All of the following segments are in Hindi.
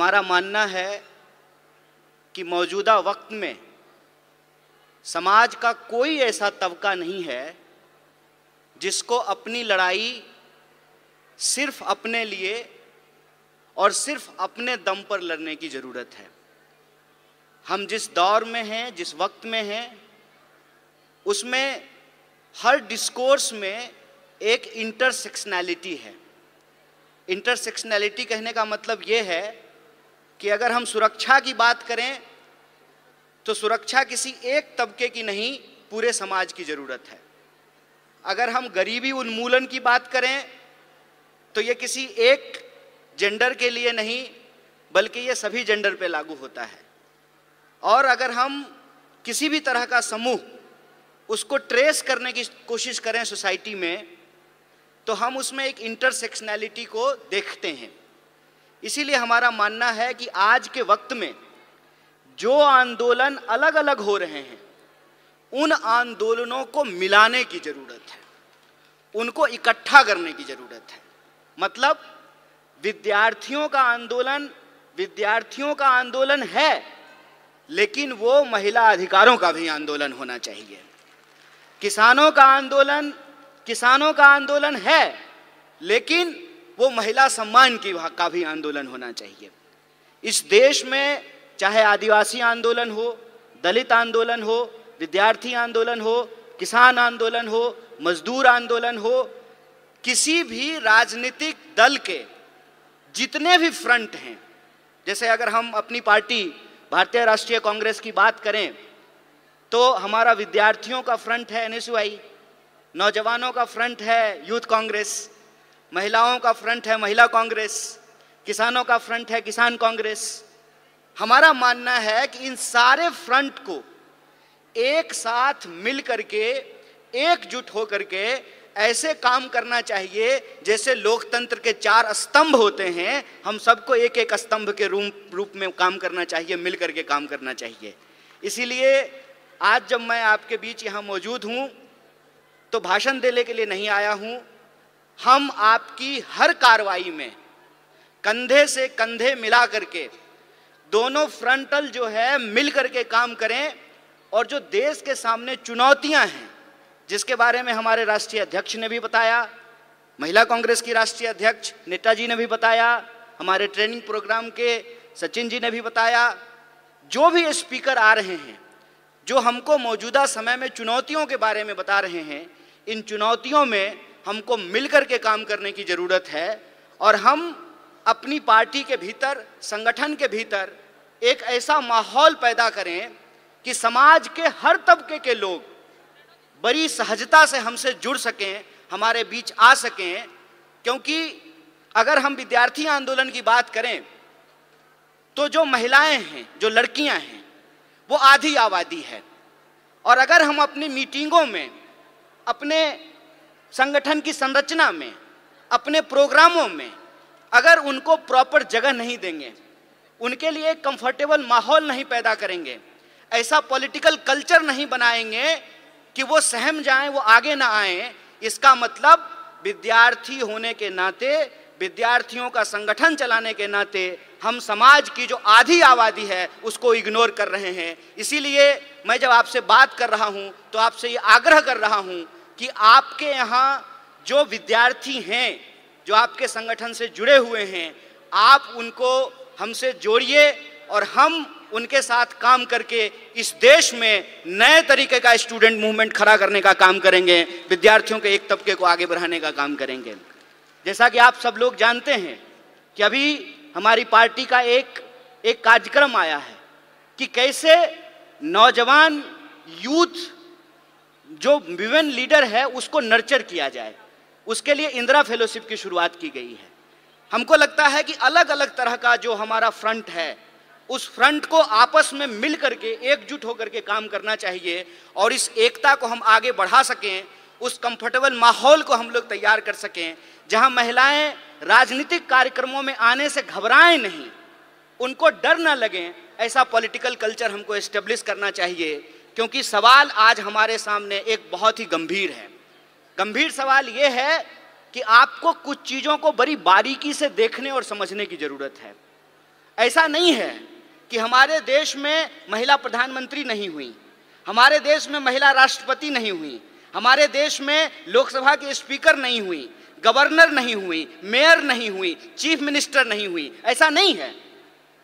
हमारा मानना है कि मौजूदा वक्त में समाज का कोई ऐसा तबका नहीं है जिसको अपनी लड़ाई सिर्फ अपने लिए और सिर्फ अपने दम पर लड़ने की ज़रूरत है हम जिस दौर में हैं जिस वक्त में हैं उसमें हर डिस्कोर्स में एक इंटरसेक्शनैलिटी है इंटरसेक्शनैलिटी कहने का मतलब ये है कि अगर हम सुरक्षा की बात करें तो सुरक्षा किसी एक तबके की नहीं पूरे समाज की ज़रूरत है अगर हम गरीबी उन्मूलन की बात करें तो ये किसी एक जेंडर के लिए नहीं बल्कि ये सभी जेंडर पे लागू होता है और अगर हम किसी भी तरह का समूह उसको ट्रेस करने की कोशिश करें सोसाइटी में तो हम उसमें एक इंटरसेक्शनैलिटी को देखते हैं इसीलिए हमारा मानना है कि आज के वक्त में जो आंदोलन अलग अलग हो रहे हैं उन आंदोलनों को मिलाने की ज़रूरत है उनको इकट्ठा करने की ज़रूरत है मतलब विद्यार्थियों का आंदोलन विद्यार्थियों का आंदोलन है लेकिन वो महिला अधिकारों का भी आंदोलन होना चाहिए किसानों का आंदोलन किसानों का आंदोलन है लेकिन वो महिला सम्मान की का भी आंदोलन होना चाहिए इस देश में चाहे आदिवासी आंदोलन हो दलित आंदोलन हो विद्यार्थी आंदोलन हो किसान आंदोलन हो मजदूर आंदोलन हो किसी भी राजनीतिक दल के जितने भी फ्रंट हैं जैसे अगर हम अपनी पार्टी भारतीय राष्ट्रीय कांग्रेस की बात करें तो हमारा विद्यार्थियों का फ्रंट है एन नौजवानों का फ्रंट है यूथ कांग्रेस महिलाओं का फ्रंट है महिला कांग्रेस किसानों का फ्रंट है किसान कांग्रेस हमारा मानना है कि इन सारे फ्रंट को एक साथ मिल करके एकजुट होकर के ऐसे काम करना चाहिए जैसे लोकतंत्र के चार स्तंभ होते हैं हम सबको एक एक स्तंभ के रूप रूप में काम करना चाहिए मिल करके काम करना चाहिए इसीलिए आज जब मैं आपके बीच यहाँ मौजूद हूँ तो भाषण देने के लिए नहीं आया हूँ हम आपकी हर कार्रवाई में कंधे से कंधे मिला करके दोनों फ्रंटल जो है मिल करके काम करें और जो देश के सामने चुनौतियां हैं जिसके बारे में हमारे राष्ट्रीय अध्यक्ष ने भी बताया महिला कांग्रेस की राष्ट्रीय अध्यक्ष नेताजी ने भी बताया हमारे ट्रेनिंग प्रोग्राम के सचिन जी ने भी बताया जो भी स्पीकर आ रहे हैं जो हमको मौजूदा समय में चुनौतियों के बारे में बता रहे हैं इन चुनौतियों में हमको मिलकर के काम करने की ज़रूरत है और हम अपनी पार्टी के भीतर संगठन के भीतर एक ऐसा माहौल पैदा करें कि समाज के हर तबके के लोग बड़ी सहजता से हमसे जुड़ सकें हमारे बीच आ सकें क्योंकि अगर हम विद्यार्थी आंदोलन की बात करें तो जो महिलाएं हैं जो लड़कियां हैं वो आधी आबादी है और अगर हम अपनी मीटिंगों में अपने संगठन की संरचना में अपने प्रोग्रामों में अगर उनको प्रॉपर जगह नहीं देंगे उनके लिए कंफर्टेबल माहौल नहीं पैदा करेंगे ऐसा पॉलिटिकल कल्चर नहीं बनाएंगे कि वो सहम जाएं वो आगे ना आए इसका मतलब विद्यार्थी होने के नाते विद्यार्थियों का संगठन चलाने के नाते हम समाज की जो आधी आबादी है उसको इग्नोर कर रहे हैं इसीलिए मैं जब आपसे बात कर रहा हूँ तो आपसे ये आग्रह कर रहा हूँ कि आपके यहाँ जो विद्यार्थी हैं जो आपके संगठन से जुड़े हुए हैं आप उनको हमसे जोड़िए और हम उनके साथ काम करके इस देश में नए तरीके का स्टूडेंट मूवमेंट खड़ा करने का काम करेंगे विद्यार्थियों के एक तबके को आगे बढ़ाने का काम करेंगे जैसा कि आप सब लोग जानते हैं कि अभी हमारी पार्टी का एक एक कार्यक्रम आया है कि कैसे नौजवान यूथ जो विमेन लीडर है उसको नर्चर किया जाए उसके लिए इंदिरा फेलोशिप की शुरुआत की गई है हमको लगता है कि अलग अलग तरह का जो हमारा फ्रंट है उस फ्रंट को आपस में मिल करके एकजुट होकर के काम करना चाहिए और इस एकता को हम आगे बढ़ा सकें उस कंफर्टेबल माहौल को हम लोग तैयार कर सकें जहां महिलाएं राजनीतिक कार्यक्रमों में आने से घबराएं नहीं उनको डर ना लगें ऐसा पॉलिटिकल कल्चर हमको इस्टेब्लिश करना चाहिए क्योंकि सवाल आज हमारे सामने एक बहुत ही गंभीर है गंभीर सवाल ये है कि आपको कुछ चीज़ों को बड़ी बारीकी से देखने और समझने की ज़रूरत है ऐसा नहीं है कि हमारे देश में महिला प्रधानमंत्री नहीं हुई हमारे देश में महिला राष्ट्रपति नहीं हुई हमारे देश में लोकसभा के स्पीकर नहीं हुई गवर्नर नहीं हुई मेयर नहीं हुई चीफ मिनिस्टर नहीं हुई ऐसा नहीं है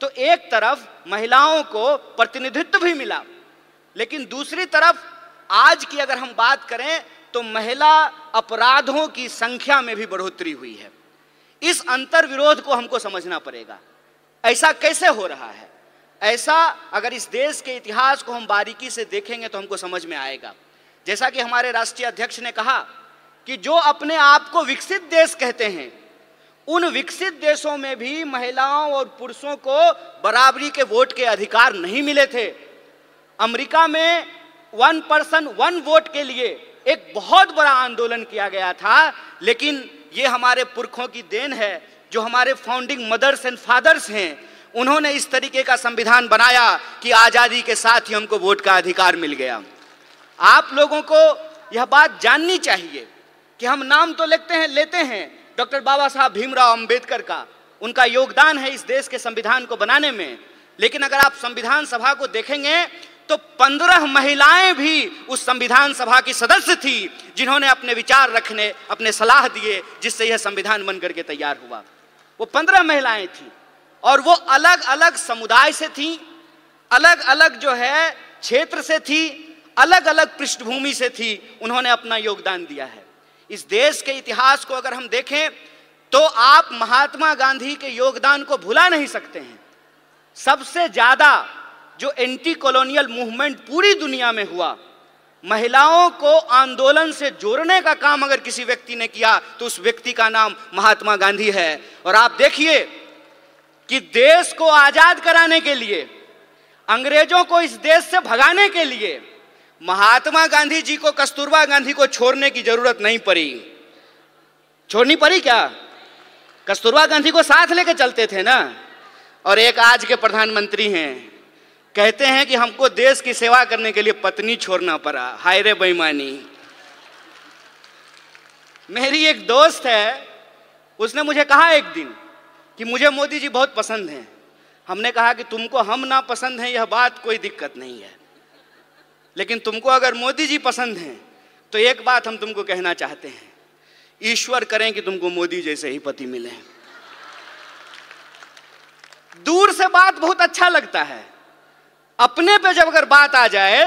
तो एक तरफ महिलाओं को प्रतिनिधित्व भी मिला लेकिन दूसरी तरफ आज की अगर हम बात करें तो महिला अपराधों की संख्या में भी बढ़ोतरी हुई है इस अंतर विरोध को हमको समझना पड़ेगा ऐसा कैसे हो रहा है ऐसा अगर इस देश के इतिहास को हम बारीकी से देखेंगे तो हमको समझ में आएगा जैसा कि हमारे राष्ट्रीय अध्यक्ष ने कहा कि जो अपने आप को विकसित देश कहते हैं उन विकसित देशों में भी महिलाओं और पुरुषों को बराबरी के वोट के अधिकार नहीं मिले थे अमेरिका में वन पर्सन वन वोट के लिए एक बहुत बड़ा आंदोलन किया गया था लेकिन ये हमारे पुरखों की देन है जो हमारे फाउंडिंग मदर्स एंड फादर्स हैं उन्होंने इस तरीके का संविधान बनाया कि आज़ादी के साथ ही हमको वोट का अधिकार मिल गया आप लोगों को यह बात जाननी चाहिए कि हम नाम तो लेते हैं लेते हैं डॉक्टर बाबा साहब भीमराव अम्बेडकर का उनका योगदान है इस देश के संविधान को बनाने में लेकिन अगर आप संविधान सभा को देखेंगे तो पंद्रह महिलाएं भी उस संविधान सभा की सदस्य थी जिन्होंने अपने विचार रखने अपने सलाह दिए जिससे यह संविधान बन करके तैयार हुआ वो पंद्रह महिलाएं थी और वो अलग अलग समुदाय से थी अलग अलग जो है क्षेत्र से थी अलग अलग पृष्ठभूमि से थी उन्होंने अपना योगदान दिया है इस देश के इतिहास को अगर हम देखें तो आप महात्मा गांधी के योगदान को भुला नहीं सकते हैं सबसे ज्यादा जो एंटी कॉलोनियल मूवमेंट पूरी दुनिया में हुआ महिलाओं को आंदोलन से जोड़ने का काम अगर किसी व्यक्ति ने किया तो उस व्यक्ति का नाम महात्मा गांधी है और आप देखिए कि देश को आजाद कराने के लिए अंग्रेजों को इस देश से भगाने के लिए महात्मा गांधी जी को कस्तूरबा गांधी को छोड़ने की जरूरत नहीं पड़ी छोड़नी पड़ी क्या कस्तूरबा गांधी को साथ लेकर चलते थे ना और एक आज के प्रधानमंत्री हैं कहते हैं कि हमको देश की सेवा करने के लिए पत्नी छोड़ना पड़ा हाय रे बेईमानी मेरी एक दोस्त है उसने मुझे कहा एक दिन कि मुझे मोदी जी बहुत पसंद हैं हमने कहा कि तुमको हम ना पसंद हैं यह बात कोई दिक्कत नहीं है लेकिन तुमको अगर मोदी जी पसंद हैं तो एक बात हम तुमको कहना चाहते हैं ईश्वर करें कि तुमको मोदी जैसे ही पति मिले दूर से बात बहुत अच्छा लगता है अपने पे जब अगर बात आ जाए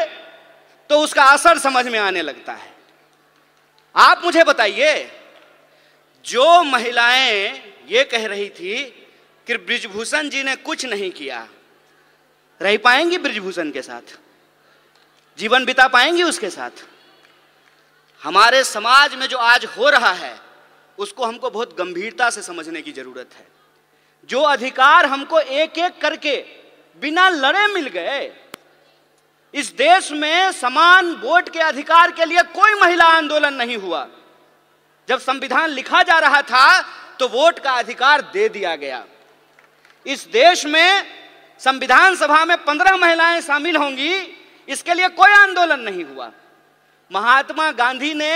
तो उसका असर समझ में आने लगता है आप मुझे बताइए जो महिलाएं ये कह रही थी कि ब्रिजभूषण जी ने कुछ नहीं किया रह पाएंगी ब्रिजभूषण के साथ जीवन बिता पाएंगी उसके साथ हमारे समाज में जो आज हो रहा है उसको हमको बहुत गंभीरता से समझने की जरूरत है जो अधिकार हमको एक एक करके बिना लड़े मिल गए इस देश में समान वोट के अधिकार के लिए कोई महिला आंदोलन नहीं हुआ जब संविधान लिखा जा रहा था तो वोट का अधिकार दे दिया गया इस देश में संविधान सभा में पंद्रह महिलाएं शामिल होंगी इसके लिए कोई आंदोलन नहीं हुआ महात्मा गांधी ने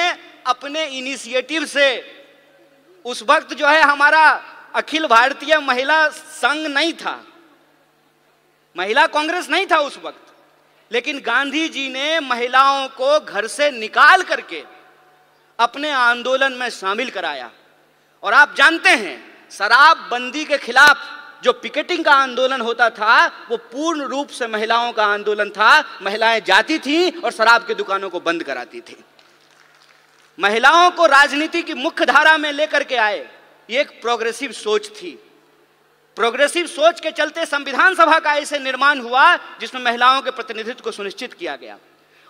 अपने इनिशिएटिव से उस वक्त जो है हमारा अखिल भारतीय महिला संघ नहीं था महिला कांग्रेस नहीं था उस वक्त लेकिन गांधी जी ने महिलाओं को घर से निकाल करके अपने आंदोलन में शामिल कराया और आप जानते हैं शराबबंदी के खिलाफ जो पिकेटिंग का आंदोलन होता था वो पूर्ण रूप से महिलाओं का आंदोलन था महिलाएं जाती थीं और शराब की दुकानों को बंद कराती थी महिलाओं को राजनीति की मुख्य धारा में लेकर के आए ये एक प्रोग्रेसिव सोच थी प्रोग्रेसिव सोच के चलते संविधान सभा का ऐसे निर्माण हुआ जिसमें महिलाओं के प्रतिनिधित्व को सुनिश्चित किया गया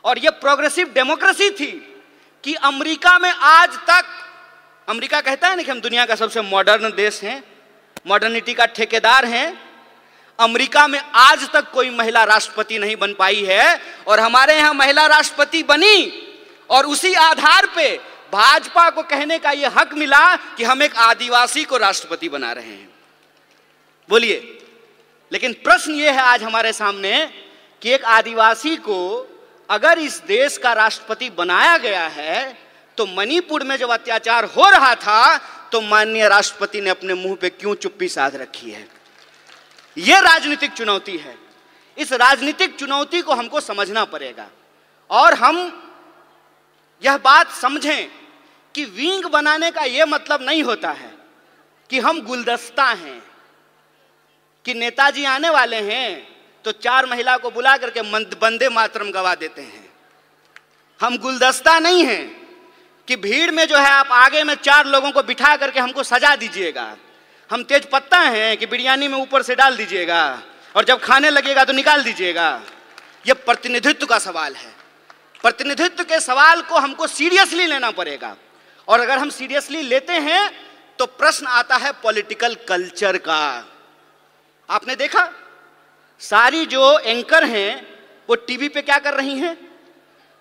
और यह प्रोग्रेसिव डेमोक्रेसी थी कि अमेरिका में आज तक अमेरिका कहता है ना कि हम दुनिया का सबसे मॉडर्न देश हैं मॉडर्निटी का ठेकेदार हैं अमेरिका में आज तक कोई महिला राष्ट्रपति नहीं बन पाई है और हमारे यहां महिला राष्ट्रपति बनी और उसी आधार पर भाजपा को कहने का यह हक मिला कि हम एक आदिवासी को राष्ट्रपति बना रहे हैं बोलिए लेकिन प्रश्न ये है आज हमारे सामने कि एक आदिवासी को अगर इस देश का राष्ट्रपति बनाया गया है तो मणिपुर में जब अत्याचार हो रहा था तो माननीय राष्ट्रपति ने अपने मुंह पे क्यों चुप्पी साध रखी है यह राजनीतिक चुनौती है इस राजनीतिक चुनौती को हमको समझना पड़ेगा और हम यह बात समझें कि विंग बनाने का यह मतलब नहीं होता है कि हम गुलदस्ता हैं कि नेताजी आने वाले हैं तो चार महिला को बुला करके बंदे मातरम गवा देते हैं हम गुलदस्ता नहीं हैं कि भीड़ में जो है आप आगे में चार लोगों को बिठा करके हमको सजा दीजिएगा हम तेज पत्ता हैं कि बिरयानी में ऊपर से डाल दीजिएगा और जब खाने लगेगा तो निकाल दीजिएगा यह प्रतिनिधित्व का सवाल है प्रतिनिधित्व के सवाल को हमको सीरियसली लेना पड़ेगा और अगर हम सीरियसली लेते हैं तो प्रश्न आता है पॉलिटिकल कल्चर का आपने देखा सारी जो एंकर हैं वो टीवी पे क्या कर रही हैं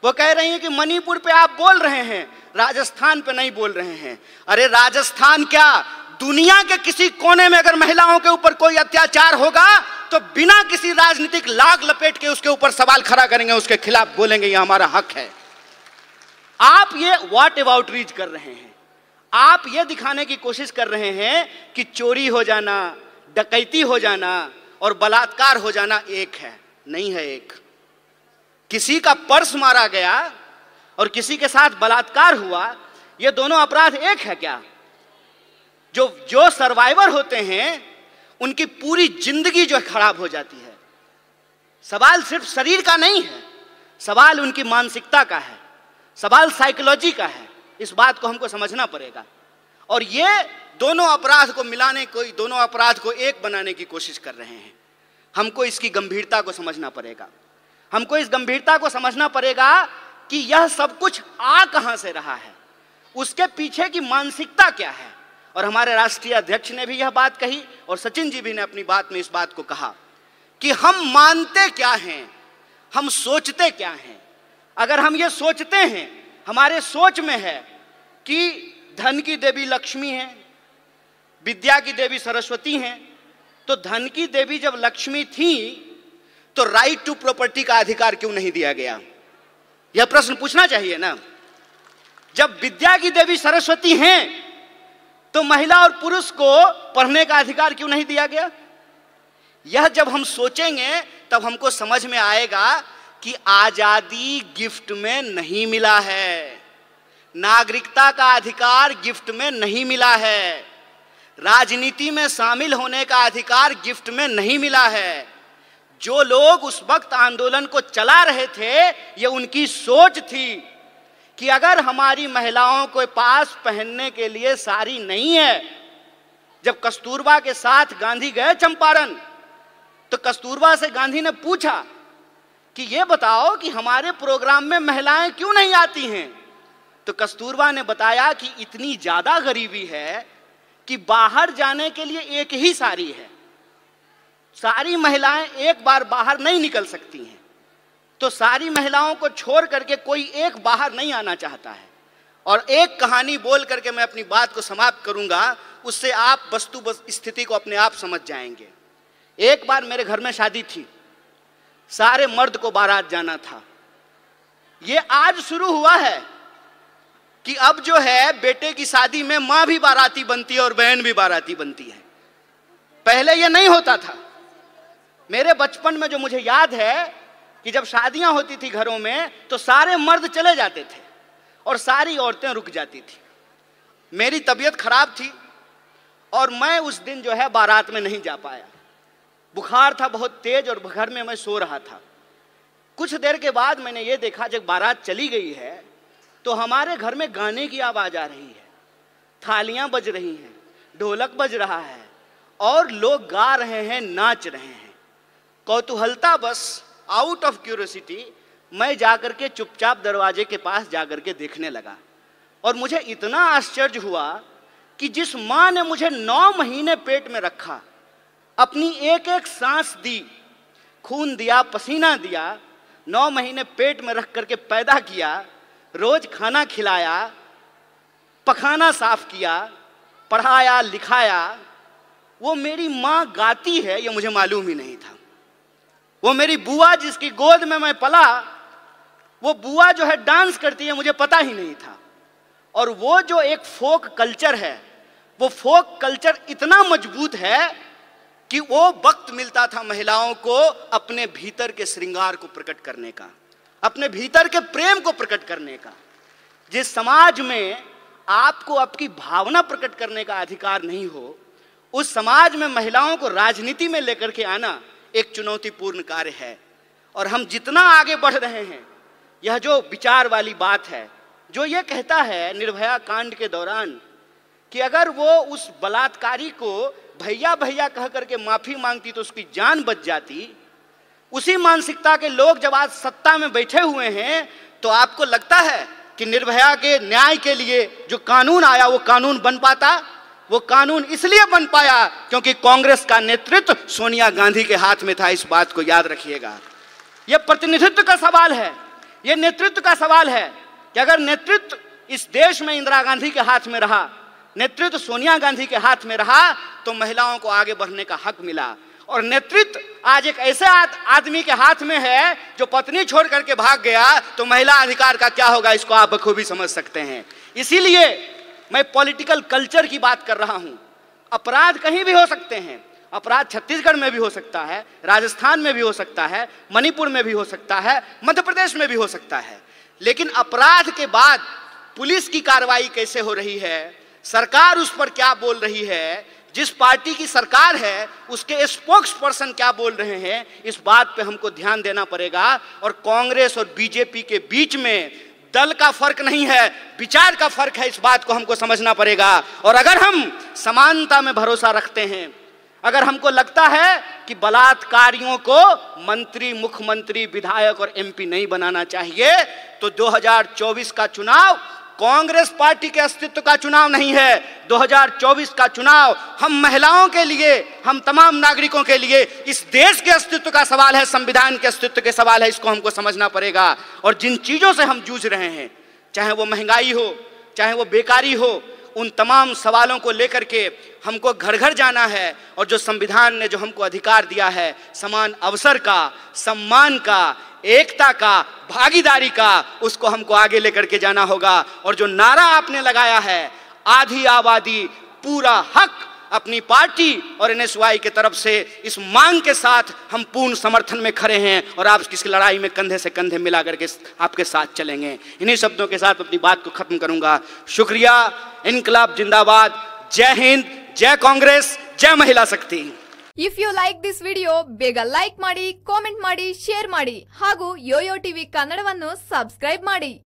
वो कह रही हैं कि मणिपुर पे आप बोल रहे हैं राजस्थान पे नहीं बोल रहे हैं अरे राजस्थान क्या दुनिया के किसी कोने में अगर महिलाओं के ऊपर कोई अत्याचार होगा तो बिना किसी राजनीतिक लाग लपेट के उसके ऊपर सवाल खड़ा करेंगे उसके खिलाफ बोलेंगे ये हमारा हक है आप ये वॉट अबाउट रीच कर रहे हैं आप ये दिखाने की कोशिश कर रहे हैं कि चोरी हो जाना डकैती हो जाना और बलात्कार हो जाना एक है नहीं है एक किसी का पर्स मारा गया और किसी के साथ बलात्कार हुआ ये दोनों अपराध एक है क्या जो जो सर्वाइवर होते हैं उनकी पूरी जिंदगी जो खराब हो जाती है सवाल सिर्फ शरीर का नहीं है सवाल उनकी मानसिकता का है सवाल साइकोलॉजी का है इस बात को हमको समझना पड़ेगा और ये दोनों अपराध को मिलाने को दोनों अपराध को एक बनाने की कोशिश कर रहे हैं हमको इसकी गंभीरता को समझना पड़ेगा हमको इस गंभीरता को समझना पड़ेगा कि यह सब कुछ आ कहां से रहा है उसके पीछे की मानसिकता क्या है और हमारे राष्ट्रीय अध्यक्ष ने भी यह बात कही और सचिन जी भी ने अपनी बात में इस बात को कहा कि हम मानते क्या हैं हम सोचते क्या हैं अगर हम ये सोचते हैं हमारे सोच में है कि धन की देवी लक्ष्मी है विद्या की देवी सरस्वती हैं तो धन की देवी जब लक्ष्मी थी तो राइट टू प्रॉपर्टी का अधिकार क्यों नहीं दिया गया यह प्रश्न पूछना चाहिए ना जब विद्या की देवी सरस्वती हैं तो महिला और पुरुष को पढ़ने का अधिकार क्यों नहीं दिया गया यह जब हम सोचेंगे तब हमको समझ में आएगा कि आजादी गिफ्ट में नहीं मिला है नागरिकता का अधिकार गिफ्ट में नहीं मिला है राजनीति में शामिल होने का अधिकार गिफ्ट में नहीं मिला है जो लोग उस वक्त आंदोलन को चला रहे थे ये उनकी सोच थी कि अगर हमारी महिलाओं के पास पहनने के लिए साड़ी नहीं है जब कस्तूरबा के साथ गांधी गए चंपारण तो कस्तूरबा से गांधी ने पूछा कि ये बताओ कि हमारे प्रोग्राम में महिलाएं क्यों नहीं आती हैं तो कस्तूरबा ने बताया कि इतनी ज़्यादा गरीबी है कि बाहर जाने के लिए एक ही सारी है सारी महिलाएं एक बार बाहर नहीं निकल सकती हैं तो सारी महिलाओं को छोड़ करके कोई एक बाहर नहीं आना चाहता है और एक कहानी बोल करके मैं अपनी बात को समाप्त करूंगा उससे आप वस्तु स्थिति को अपने आप समझ जाएंगे एक बार मेरे घर में शादी थी सारे मर्द को बारात जाना था ये आज शुरू हुआ है कि अब जो है बेटे की शादी में माँ भी बाराती बनती है और बहन भी बाराती बनती है पहले यह नहीं होता था मेरे बचपन में जो मुझे याद है कि जब शादियां होती थी घरों में तो सारे मर्द चले जाते थे और सारी औरतें रुक जाती थी मेरी तबीयत खराब थी और मैं उस दिन जो है बारात में नहीं जा पाया बुखार था बहुत तेज और घर में मैं सो रहा था कुछ देर के बाद मैंने ये देखा जब बारात चली गई है तो हमारे घर में गाने की आवाज आ रही है थालियां बज रही हैं ढोलक बज रहा है और लोग गा रहे हैं नाच रहे हैं कौतूहलता बस आउट ऑफ क्यूरोसिटी मैं जाकर के चुपचाप दरवाजे के पास जाकर के देखने लगा और मुझे इतना आश्चर्य हुआ कि जिस माँ ने मुझे नौ महीने पेट में रखा अपनी एक एक सांस दी खून दिया पसीना दिया नौ महीने पेट में रख करके पैदा किया रोज खाना खिलाया पखाना साफ किया पढ़ाया लिखाया वो मेरी माँ गाती है ये मुझे मालूम ही नहीं था वो मेरी बुआ जिसकी गोद में मैं पला वो बुआ जो है डांस करती है मुझे पता ही नहीं था और वो जो एक फोक कल्चर है वो फोक कल्चर इतना मजबूत है कि वो वक्त मिलता था महिलाओं को अपने भीतर के श्रृंगार को प्रकट करने का अपने भीतर के प्रेम को प्रकट करने का जिस समाज में आपको आपकी भावना प्रकट करने का अधिकार नहीं हो उस समाज में महिलाओं को राजनीति में लेकर के आना एक चुनौतीपूर्ण कार्य है और हम जितना आगे बढ़ रहे हैं यह जो विचार वाली बात है जो ये कहता है निर्भया कांड के दौरान कि अगर वो उस बलात्कारी को भैया भैया कह करके माफी मांगती तो उसकी जान बच जाती उसी मानसिकता के लोग जब आज सत्ता में बैठे हुए हैं तो आपको लगता है कि निर्भया के न्याय के लिए जो कानून आया वो कानून बन पाता वो कानून इसलिए बन पाया क्योंकि कांग्रेस का नेतृत्व सोनिया गांधी के हाथ में था इस बात को याद रखिएगा यह प्रतिनिधित्व का सवाल है यह नेतृत्व का सवाल है कि अगर नेतृत्व इस देश में इंदिरा गांधी के हाथ में रहा नेतृत्व सोनिया गांधी के हाथ में रहा तो महिलाओं को आगे बढ़ने का हक मिला और नेतृत्व आज एक ऐसे आदमी के हाथ में है जो पत्नी छोड़ करके भाग गया तो महिला अधिकार का क्या होगा इसको आप बखूबी समझ सकते हैं इसीलिए मैं पॉलिटिकल कल्चर की बात कर रहा हूं अपराध कहीं भी हो सकते हैं अपराध छत्तीसगढ़ में भी हो सकता है राजस्थान में भी हो सकता है मणिपुर में भी हो सकता है मध्य प्रदेश में भी हो सकता है लेकिन अपराध के बाद पुलिस की कार्रवाई कैसे हो रही है सरकार उस पर क्या बोल रही है जिस पार्टी की सरकार है उसके स्पोक्स पर्सन क्या बोल रहे हैं इस बात पे हमको ध्यान देना पड़ेगा और कांग्रेस और बीजेपी के बीच में दल का फर्क नहीं है विचार का फर्क है इस बात को हमको समझना पड़ेगा और अगर हम समानता में भरोसा रखते हैं अगर हमको लगता है कि बलात्कारियों को मंत्री मुख्यमंत्री विधायक और एमपी नहीं बनाना चाहिए तो 2024 का चुनाव कांग्रेस पार्टी के अस्तित्व का चुनाव नहीं है 2024 का चुनाव हम महिलाओं के लिए हम तमाम नागरिकों के लिए इस देश के अस्तित्व का सवाल है संविधान के अस्तित्व के सवाल है इसको हमको समझना पड़ेगा और जिन चीज़ों से हम जूझ रहे हैं चाहे वो महंगाई हो चाहे वो बेकारी हो उन तमाम सवालों को लेकर के हमको घर घर जाना है और जो संविधान ने जो हमको अधिकार दिया है समान अवसर का सम्मान का एकता का भागीदारी का उसको हमको आगे लेकर के जाना होगा और जो नारा आपने लगाया है आधी आबादी पूरा हक अपनी पार्टी और एन की तरफ से इस मांग के साथ हम पूर्ण समर्थन में खड़े हैं और आप किसी लड़ाई में कंधे से कंधे मिला करके आपके साथ चलेंगे इन्हीं शब्दों के साथ अपनी बात को खत्म करूंगा शुक्रिया इनकलाब जिंदाबाद जय हिंद जय कांग्रेस जय महिला शक्ति if you like this video beg like comment comment ಮಾಡಿ ಶೇರ್ ಮಾಡಿ ಹಾಗೂ ಯೋಯೋ कन्नड ಕನ್ನಡವನ್ನು सब्सक्राइब ಮಾಡಿ